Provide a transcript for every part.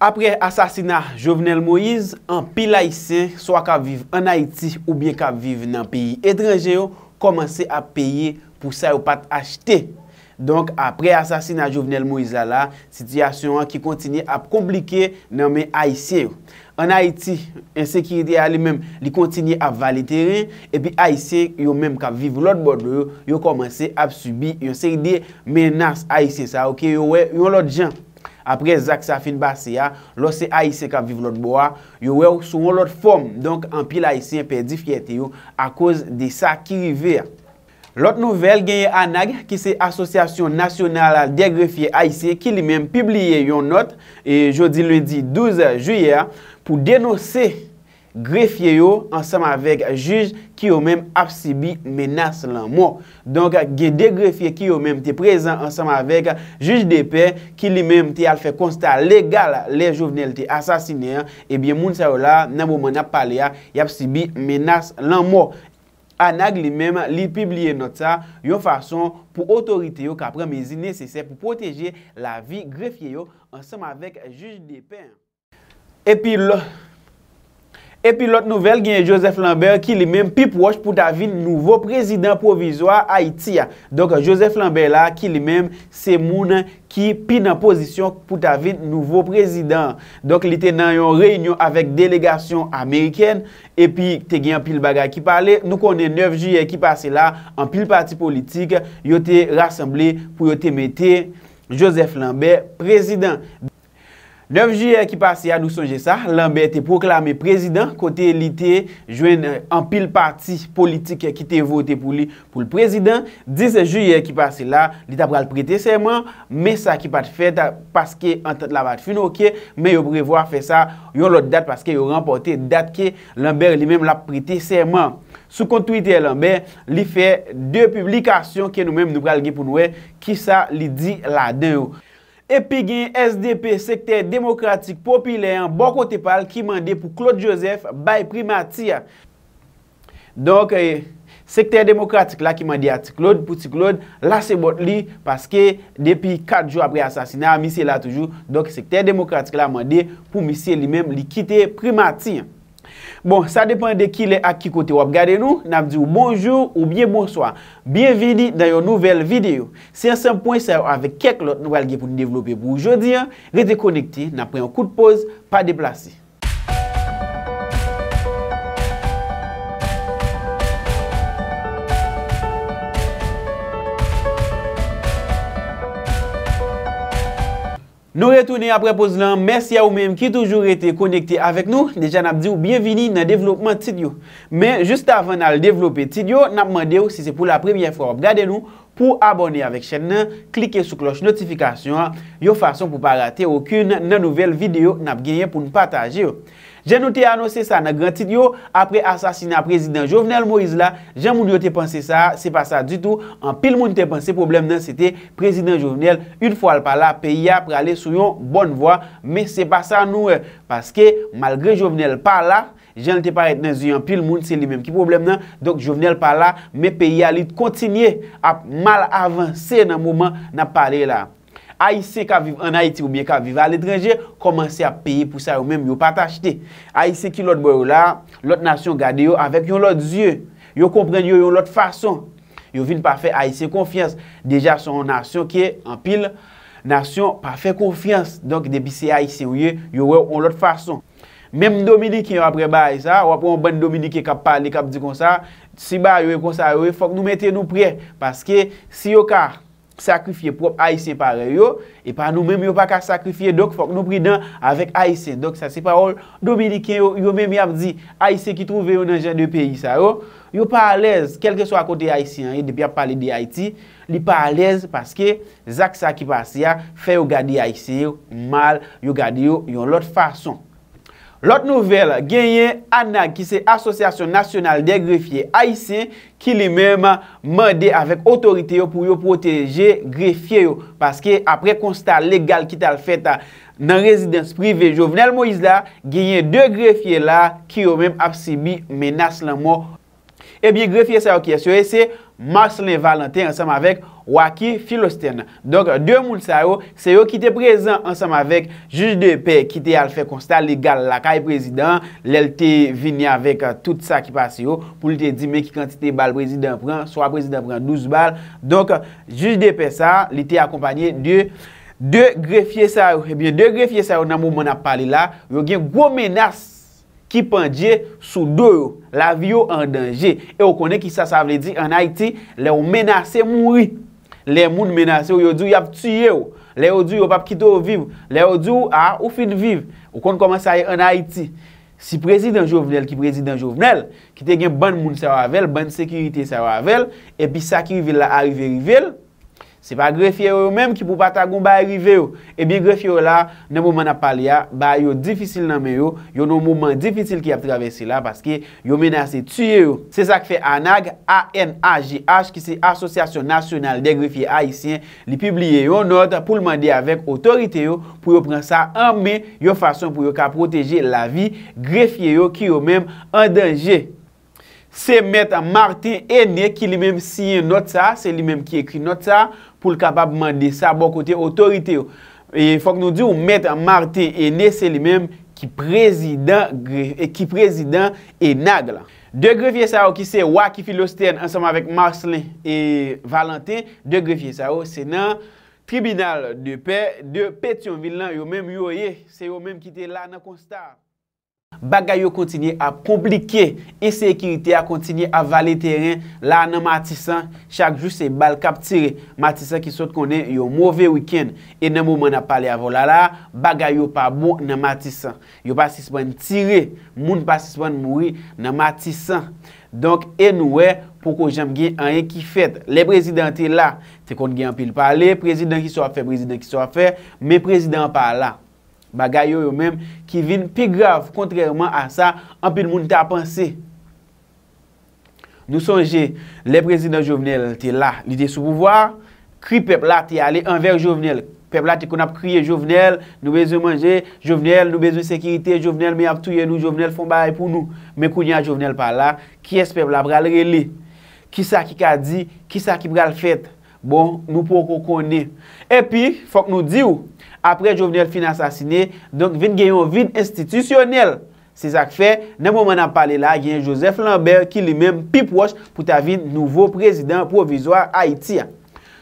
apre asasina Jovenel Moïse, an pil Aïsien, so a ka vive an Aïti ou bien ka vive nan peyi etreje yo, komanse a peye pou sa yo pat achete. Donk apre asasina Jovenel Moïse la la, sityasyon an ki kontine ap komplike nan men Aïsien yo. An Aïti, an sekirite a li men li kontine ap valiteren, epi Aïsien yo men ka vive lout bod yo, yo komanse ap subi yon seri de menas Aïsien sa, yo lout jan. apre Zak Safin Basia, lo se Aisyen ka viv lot bo a, yo wew sou won lot form, donk anpil Aisyen pe difyete yo a koz de sa ki rive. Lot nouvel genye anag ki se Asosyasyon Nasyonal Diagrafye Aisyen ki li menm pibliye yon not, e jodi lundi 12 juyè, pou denose Aisyen grefye yo ansam avek juj ki yo men ap si bi menas lan mor. Donk gede grefye ki yo men te prezant ansam avek juj de pe ki li men te al fe konsta legal le jovenelte asasine ebyen moun sa ou la nan bo man ap pale ya yap si bi menas lan mor. A nag li men li pibliye nota yon fason pou otorite yo kapre mezi nese se pou proteje la vi grefye yo ansam avek juj de pe. E pi lo... Epi lot nouvel gen Joseph Lambert ki li menm pi proche pou ta vin nouvo prezident provizwa Haiti ya. Dok Joseph Lambert la ki li menm se moun ki pi nan pozisyon pou ta vin nouvo prezident. Dok li te nan yon reynyon avek delegasyon Ameriken epi te gen pil bagay ki pale nou konen 9 juye ki pase la an pil parti politik yo te rassembli pou yo te mette Joseph Lambert prezident. 9 juye ki pase ya nou sonje sa, Lambert te proklame prezident kote li te jwen euh, empil parti politik ki te vote pou li pou l prezident. 10 juye ki pase la, li ta pral prete seman, me sa ki pat fete paske an tat la vat finouke, me yo prevoa fe sa yon lot dat paske yo rempote dat ke Lambert li menm la prete seman. Sou kontu ite Lambert, li fe de publikasyon ke nou menm nou pral ge pou noue ki sa li di la den ou. Epi gen SDP, sekter demokratik popilyen, Boko Tepal ki mande pou Claude Joseph bay primatia. Donk, eh, sekter demokratik la ki mande ati Claude, pou ti Claude, la se bot li, paske depi 4 jou apre asasina, misye la toujou, donk, sekter demokratik la mande pou misye li menm li kite primatia. Bon, sa depande ki le ak ki kote wap gade nou, na mdi ou mounjou ou mwen moun swa. Bien vini dayo nouvel videyo. Se yon sempoy sa yo ave kek lot nouvel ge pou ni devlopye pou oujodiya, rete konekte, na preyon kout pose, pa deplase. Nou retouni ap repos lan, mersi a ou menm ki toujou rete konekte avek nou. Deja nap di ou bienvini nan devlopman tid yo. Men, jist avan nan l devloppe tid yo, nap man de ou si se pou la premye fwo ap gade nou... pou abone avek chen nan, klike sou kloche notifikasyon, yo fason pou pa rate okun nan nouvel video nan ap genyen pou nou pataje yo. Jan nou te anose sa nan gran tit yo, apre asasina prezident Jovenel Moïse la, jan moun yo te panse sa, se pa sa du tou, an pil moun te panse problem nan, se te prezident Jovenel, un fwa al pa la, pe ya prale sou yon bonn voa, me se pa sa nou, eh, paske malgre Jovenel pa la. Jan lte paret nan ziyon pil moun, se li menm ki problem nan, donk jo venel pa la, men peyi alit kontinye ap mal avanse nan mouman nan pale la. Aise ka viv an Haiti ou bien ka viv alitreje, komanse a peyi pou sa ou menm, yo patache te. Aise ki lot boyo la, lot nasyon gade yo avèk yon lot ziyon. Yo komprende yo yon lot fason. Yo vin pa fe aise konfians. Deja son nasyon ki en pil, nasyon pa fe konfians. Donk depi se aise ou ye, yo wè yon lot fason. Mem Dominik yon apre ba ay sa, wapon ban Dominik yon kap pale, kap di kon sa, si ba yon e kon sa yon, e, fok nou mette nou pre, paske si yon ka sakrifye prop Aisyen pare yon, e pa nou menm yon pa ka sakrifye, dok fok nou pre dan avek Aisyen. Dok sa se parol Dominik yon, yon menm yap di Aisyen ki trouve yon enjen de peyi sa yon. Yon pa alez, kelke so akote Aisyen yon, depi ap pale de Haiti, li pa alez paske Zak Saki Pasiya fe yon gade Aisyen yon mal, yon gade yon yon lot fason. Lot nouvel genye Anna ki se asosyasyon nasyonal de grefye Aisyen ki li menm made avèk otorite yo pou yo proteje grefye yo. Paske apre konsta legal ki tal fèt nan rezidans prive Jovenel Moïse la genye de grefye la ki yo menm apsebi menas la mò. Ebyen grefye sa yo kese yo e se Marcelin Valentin ansam avek Waki Filosten. Donk, de moun sa yo, se yo ki te prezant ansam avek Juj de pe, ki te alfe konsta legal la kay prezident. Lel te vini avek tout sa ki pas yo pou li te di me ki kantite bal prezident pran, swa prezident pran 12 bal. Donk, juj de pe sa, li te akompanyen de grefye sa yo. Ebyen, de grefye sa yo nan moun ap pale la, yo gen gwo menas ki pandye sou do yo, la vi yo an danje. E yo konen ki sa sa vle di, an Haiti, le yo menase moun ri. Le moun menase, yo yo di yo yap tuye yo, le yo di yo pap kito yo viv, le yo di yo a ou fin viv. Yo konen koman sa ye an Haiti. Si prezident jovenel ki prezident jovenel, ki te gen ban moun se wavel, ban sekurite se wavel, epi sa ki rive la arive rivel, Se pa grefye yo yo menm ki pou pata goun ba erive yo, ebi grefye yo la nan mouman apal ya, ba yo difisil nan men yo, yo nou mouman difisil ki ap travesi la, paske yo menase tuye yo. Se sa ki fe Anag, A-N-A-G-H ki se asosyasyon nasyonal de grefye haisyen, li piblye yo not pou l mande avek otorite yo pou yo pren sa anmen yo fason pou yo ka proteje la vi grefye yo ki yo menm an denje. Se met a Marte ene ki li mem siye notsa, se li mem ki ekri notsa pou l kapab mande sa bo kote otorite yo. E fok nou di ou met a Marte ene se li mem ki prezidan e enag la. De grefye sa yo ki se wakifilosten ansama vek Marcelin e Valentin, de grefye sa yo se nan tribunal de Petionville lan yo menm yo ye, se yo menm ki te la nan konsta. Bagay yo kontinye a komplike, e sekirite a kontinye a vale teren la nan bon Matisan Chak ju se bal kap tire, Matisan ki sot konen yo mwove wikend E nan mwomen a pale avola la, bagay yo pa bo nan Matisan Yo pa sispan tire, moun pa sispan mwori nan Matisan Donk enwe, poko jam gen an yon ki fed Le prezidenti la, te kont gen an pil pale, prezident ki so a fe, prezident ki so a fe, men prezident pa la Bagay yo yo menm ki vin pi grav kontrèman a sa, anpil moun te apansè. Nou sonje, le prezident jovenel te la, li de sou pouvoar, kri pep la te ale enver jovenel. Pep la te kon ap kriye jovenel, nou bezon manje, jovenel, nou bezon sekirite, jovenel me ap touye nou, jovenel fon baye pou nou. Men kon ya jovenel pa la, ki es pep la bral relè? Ki sa ki ka di, ki sa ki bral fèt? Bon, nou pou kon kone. E pi, fok nou di ou, apre jovenel fin asasine, donk vin genyon vin institisyonel. Se sak fe, nan mouman an pale la, gen Joseph Lambert ki li men pip wosh pou ta vin nouvo prezident provizor Haiti.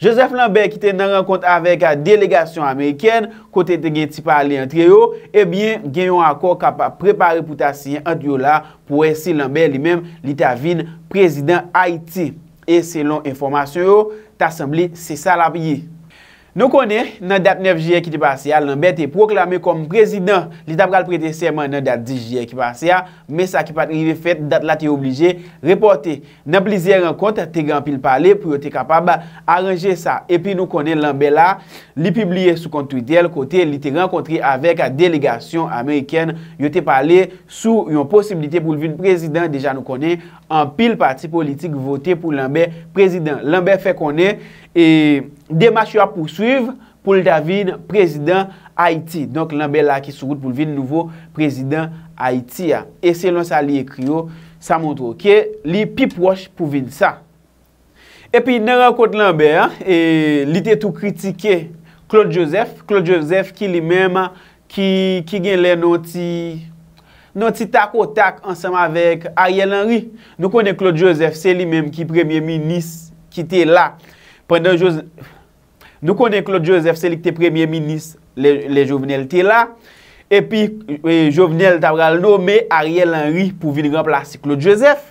Joseph Lambert ki ten nan renkont avek a delegasyon Ameriken, kote te gen ti pale entre yo, e bin genyon akor kapa prepare pou ta siyen entre yo la pou esi Lambert li men li ta vin prezident Haiti. E selon informasyon yo, tasemble se salabye. Nou konen nan dat 9 jye ki te pase a, Lambert te proklamen kom prezident, li tap kal prete seman nan dat 10 jye ki pase a, me sa ki patrive fet, dat la te oblije reporte. Nan plizye renkont, te gran pil pale, pou yo te kapab aranje sa. E pi nou konen Lambert la, li pibliye sou kontuitel, kote li te renkontri avek a delegasyon Ameriken, yo te pale sou yon posibilite pou lvin prezident, deja nou konen an pil parti politik vote pou Lambert prezident. Lambert fe konen, E dema chou a porsuiv pou lita vin prezident Haiti. Donk lanbe la ki soukout pou vin nouvo prezident Haiti ya. E se lan sa li ekrio, sa montro ke li pi pwosh pou vin sa. E pi nan renkot lanbe, li te tou kritike Claude Joseph. Claude Joseph ki li menm ki gen le non ti tak o tak ansam avek Ariel Henry. Nou konen Claude Joseph, se li menm ki premye minis ki te la. nou konen Claude Joseph selik te premye minis le jovenelte la, epi jovenel tabral nomen Ariel Henry pou vin remplase Claude Joseph,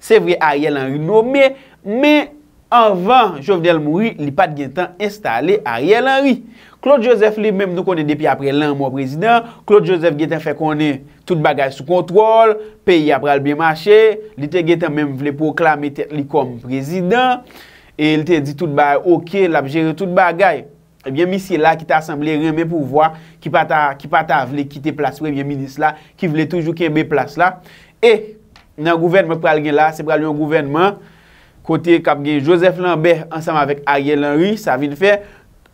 se vre Ariel Henry nomen, men anvan jovenel mouri li pat gen tan instale Ariel Henry, Claude Joseph li men nou konen depi apre lan mwen prezident, Claude Joseph gen tan fe konen tout bagaj sou kontrol, peyi apral bemache, li te gen tan men vle proklame te li kom prezident, E li te di tout bagay, ok, la bi jere tout bagay. Ebyen eh misye la ki ta asemble rin men pou vwa, ki pa ta vle ki te plas pre, ebyen mi dis la, ki vle toujou ki en be plas la. E, nan gouvenmen pral gen la, se pral yon gouvenmen, kote kap gen Joseph Lambert, ansam avèk Ariel Henry, sa vin fè,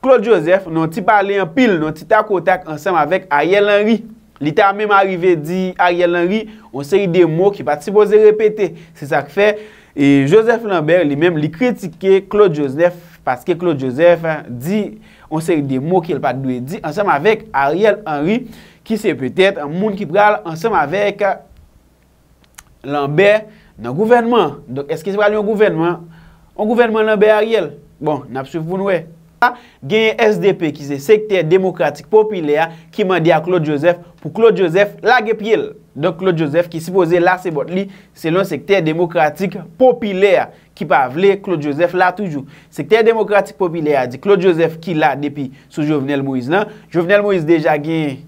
Claude Joseph, non ti pale yon pil, non ti ta kotak ansam avèk Ariel Henry. Li ta mèm arive di Ariel Henry, on seri de mò ki pa ti pose repete. Se sa k fè, E Joseph Lambert li mèm li kritike Claude Joseph paske Claude Joseph di, on se ri de mò ki el pat dwe di, ansèm avèk Ariel Henry ki se pètèt moun ki pral ansèm avèk Lambert nan gouvenman. Donk eske se pral yon gouvenman? On gouvenman Lambert Ariel? Bon, napsouf pou nouè. genye SDP ki se sekter demokratik popilya ki mandi a Claude Joseph pou Claude Joseph la gep yel. Don Claude Joseph ki se pose la se bot li se lon sekter demokratik popilya ki pa vle Claude Joseph la toujou. Sekter demokratik popilya di Claude Joseph ki la depi sou Jovenel Moïse lan. Jovenel Moïse deja genye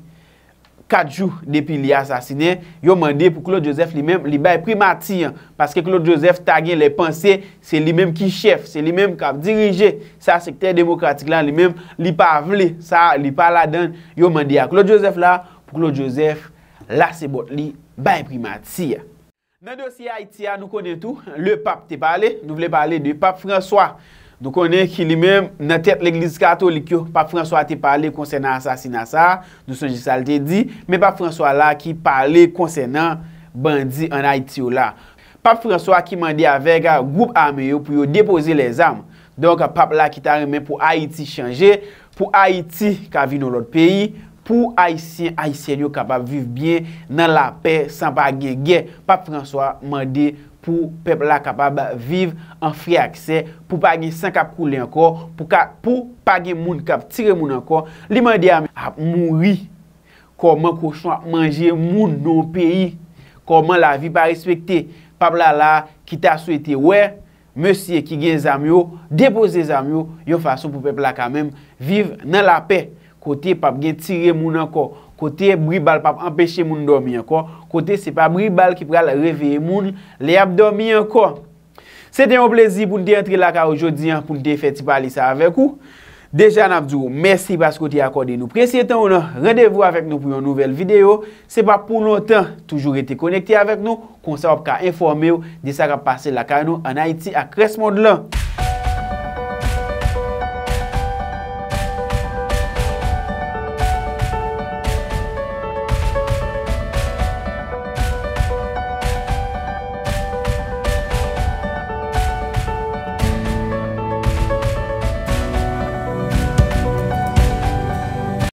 Katjou depi li asasine, yo mande pou Claude Joseph li mèm li bay primati ya. Paske Claude Joseph tagyen le panse, se li mèm ki chef, se li mèm kap dirije, sa sekter demokratik lan li mèm li pa vle, sa li pa la den. Yo mande ya Claude Joseph la, pou Claude Joseph la se bot li bay primati ya. Nan dosi Haiti ya nou konen tou, le pape te pale, nou vle pale de pape François. Dou konen ki li men nan tet l'Eglise Katolik yo, pap François te pale konsenant asasina sa, dou son jisal te di, men pap François la ki pale konsenant bandi an Haiti yo la. Pap François ki mandi avek a goup ame yo pou yo depoze le zam, don ka pap la ki ta remen pou Haiti chanje, pou Haiti ka vi nou lot peyi, pou Aisyen, Aisyen yo kapap viv bien nan la pe, san pa ge gen, pap François mande pou pepl la kapap viv an fri akse, pou pagin san kap koule ankor, pou pagin moun kap tire moun ankor, li mande a moun ri, koman kouchouan manje moun non peyi, koman la vi pa respekte, pap lala ki ta souete we, monsye ki gen zamyo, depose zamyo, yo fason pou pepl la kamem, viv nan la pe, Kote pap gen tire moun anko, kote e bri bal pap empeshe moun dormi anko, kote se pa bri bal ki pral reveye moun le ap dormi anko. Se de yon plezi pou nte entri laka oujodi an, pou nte feti pali sa avek ou. Dejan abdou, mersi pasko te akode nou presye tan ou nan, randevou avek nou pou yon nouvel video. Se pa pou nou tan, toujou rete konekte avek nou, konsa wap ka informe ou de sa rap pase laka nou an Haiti ak res mod lan.